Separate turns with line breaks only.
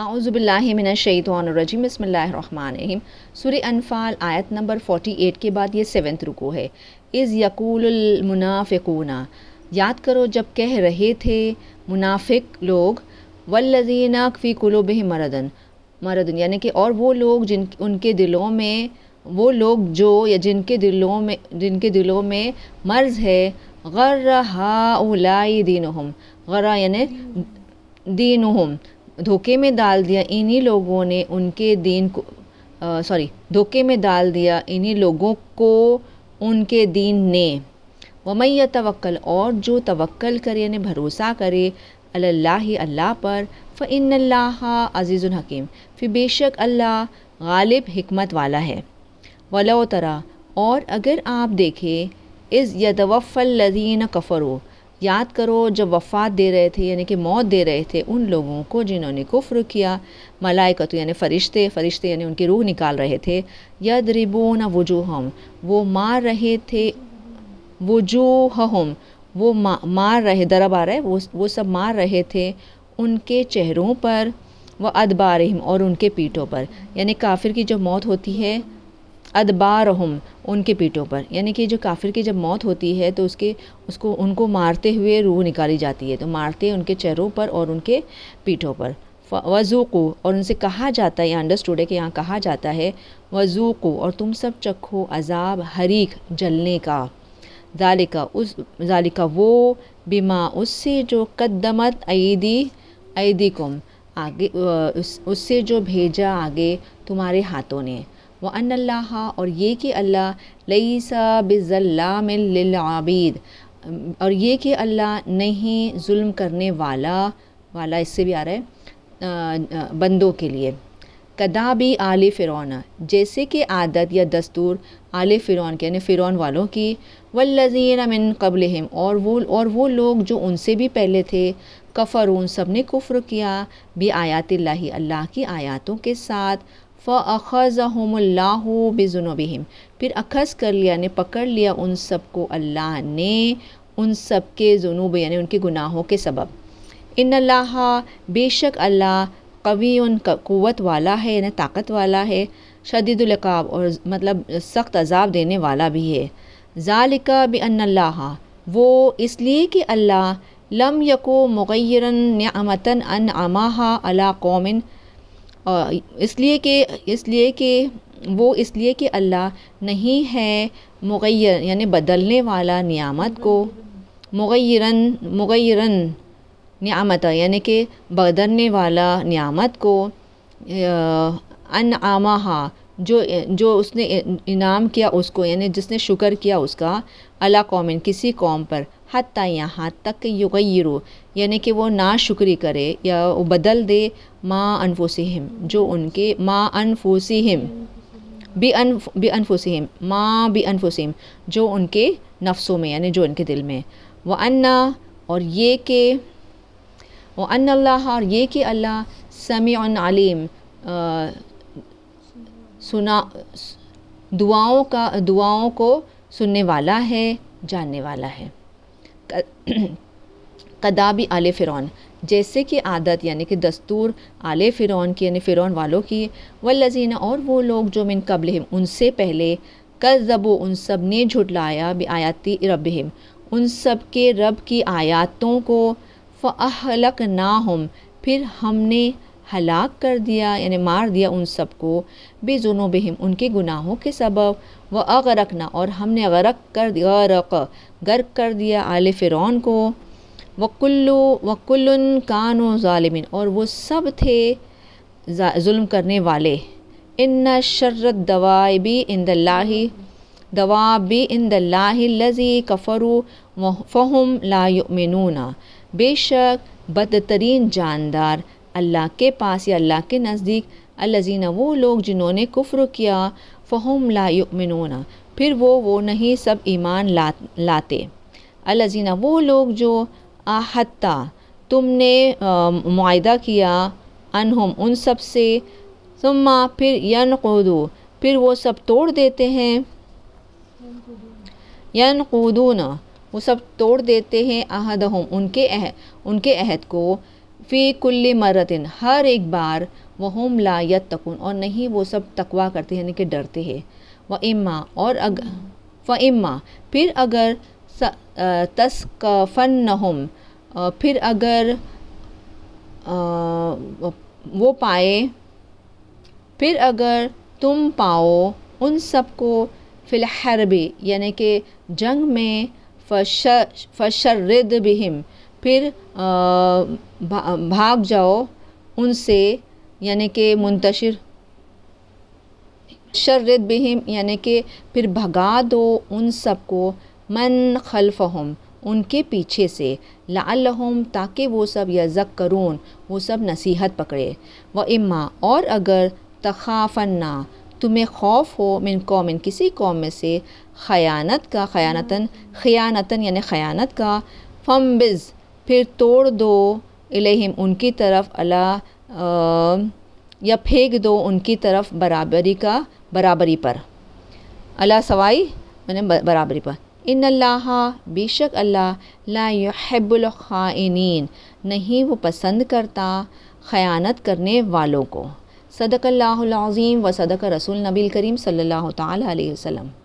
आउज़बिल्लिमिनशैतरजीम बसमीम सुर अनफ़ाल आयत नंबर 48 के बाद ये सेवन्थ रुको है इज़ यकूलमुनाफ़िकूना याद करो जब कह रहे थे मुनाफिक लोग वल्लजीना फ़ी कुलुब मरदन मरदन यानी कि और वो लोग जिन उनके दिलों में वो लोग जो या जिनके दिलों में जिनके दिलों में मर्ज़ है गर्र हा उलाई दीन हम गर्रा यानि दीन हम धोखे में डाल दिया इन्हीं लोगों ने उनके दीन को सॉरी धोखे में डाल दिया इन्हीं लोगों को उनके दीन ने वमैया तवक्ल और जो तवक्ल करे यानी भरोसा करे अल्लाह अल्लाह पर फ़िन अज़ीज़ुल हकीम फिर बेशक अल्लाह गालिब हमत वाला है वलो तरा और अगर आप देखें इस यदवफ़ल लदीन कफ़रो याद करो जब वफ़ात दे रहे थे यानी कि मौत दे रहे थे उन लोगों को जिन्होंने कुफ्र किया कतु यानी फ़रिश्ते फ़रिश्ते यानी उनकी रूह निकाल रहे थे यद रिबोन वजूहम वो मार रहे थे वजूहम वो मा, मार रहे दरब आ रहे वो वो सब मार रहे थे उनके चेहरों पर व अदबारहम और उनके पीठों पर यानी काफिर की जो मौत होती है हम उनके पीठों पर यानी कि जो काफिर की जब मौत होती है तो उसके उसको उनको मारते हुए रूह निकाली जाती है तो मारते उनके चेहरों पर और उनके पीठों पर वज़ूको और उनसे कहा जाता है या अंडरस्टूड है कि यहाँ कहा जाता है वज़ूको और तुम सब चखो अजाब हरीक जलने का जालिका उस जालिका वो बीमा उससे जो कदमत अदी अदी कुम आगे उस उससे जो भेजा आगे तुम्हारे हाथों ने व अल्लाह और ये कि अल्लाह लईसा बिज़ल्लाबीद और ये कि अल्लाह नहीं जुल्म करने वाला वाला इससे भी आ रहा है बंदों के लिए कदाबी आले फ़िरौना जैसे कि आदत या दस्तूर आल फ़िरौन के यानी फ़िरौन वालों की वल्लजीन अमिन कबल और वो और वो लोग जो उनसे भी पहले थे कफ़र उन सब ने कुफ़्र किया भी आयात लाही अल्लाह की आयातों के साथ फ़ज़हुम्ल्लाहु बिजुनोबिहिम फिर अखज़ कर लिया ने पकड़ लिया उन सब को अल्लाह ने उन सब के जुनूब यानि उनके गुनाहों के सबब इन अल्लाह बेशक अल्लाह कवी क़वत वाला है यानी ताकत वाला है शदीदुल्क़ाब और मतलब सख्त अजाब देने वाला भी है ज़ालिका बन वो इसलिए कि अल्लाह लम यको मुगैरन नमतन अन आमा अला कौमिन इसलिए कि इसलिए कि वो इसलिए कि अल्लाह नहीं है मुग़ैर यानि बदलने वाला नियामत को मुग़ैरन मुग़ैरन नियामत यानि कि बदलने वाला नियामत को अन आमा जो जो उसने इनाम किया उसको यानी जिसने शुक्र किया उसका अला कौमिन किसी कौम पर हती यहाँ तक युगैरु यानी कि वो ना शुक्री करे या वो बदल दे माँ हिम जो उनके माँ हिम बी अन बी हिम माँ बी हिम जो उनके नफ्सों में यानी जो उनके दिल में व अन्ना और ये के वह अन अल्लाह और ये कि अल्लाह समी आलिम सुना दुआओं का दुआओं को सुनने वाला है जानने वाला है कदाबी आल फ़िरौन जैसे कि आदत यानी कि दस्तूर आले फ़िरौन की यानी फ़िरौन वालों की व लजीना और वो लोग जो मिन कबल उनसे पहले कज़बो उन सब ने झुटलाया भी आयाती रब हिम उन सब के रब की आयातों को फ़लक ना हम फिर हमने हलाक कर दिया यानि मार दिया उन सबको बेजुनो बेहम उनके गुनाहों के सबब व अगरकना और हमने गरक कर गरक गर्क कर दिया आल फ़िरौन को वकुल्लु वकुल्लन कानो ालमिन और वो सब थे जुल्म करने वाले इन शर्रत भी इन दल्लाही भी इन दल्लाही लजी कफ़रू फ़हम लामिनूना बेशक बदतरीन जानदार अल्लाह के पास या अल्लाह के नज़दीक अल्लाजीना वो लोग जिन्होंने कुफ्र किया फ़हम लामिनोना फिर वो वो नहीं सब ईमान ला लाते अल्लाजीना वो लोग जो आहत्ता तुमने मुआदा किया अनहम उन सब से सुम्मा फिर यन कूदो फिर वो सब तोड़ देते हैं यन ना वो सब तोड़ देते हैं हम उनके अह उनके अहद को फ़ी कुल्ले मरतिन हर एक बार वह ला लायत तकुन और नहीं वो सब तकवा करते यानी कि डरते हैं व इम्मा और अग व इम्मा फिर अगर फन न हम फिर अगर आ, वो पाए फिर अगर तुम पाओ उन सब को फ़िलहर भी यानी कि जंग में फशर फशर्रद बिहिम फिर भाग जाओ उनसे यानी कि मुंतशिर शर्रत बहिम यानी कि फिर भगा दो उन सबको मन खलफ़हम उनके पीछे से लालहम ताकि वो सब यजक करून वो सब नसीहत पकड़े व इम्मा और अगर तखाफन्ना तुम्हें खौफ हो मिन कौमिन किसी कौम में से खयानत का खयानतन खयानतन यानी खयानत का फम्बिज़ फिर तोड़ दो इलेहिम उनकी तरफ अला या फेंक दो उनकी तरफ बराबरी का बराबरी पर अला सवाई मैंने मतलब बराबरी पर इन अल्लाह बेशक अल्लाह लाहबुल ख़ाइनीन नहीं वो पसंद करता ख़यानत करने वालों को सदक अल्लाज़ीम व सदक रसूल नबील करीम सल्लल्लाहु अलैहि वसल्लम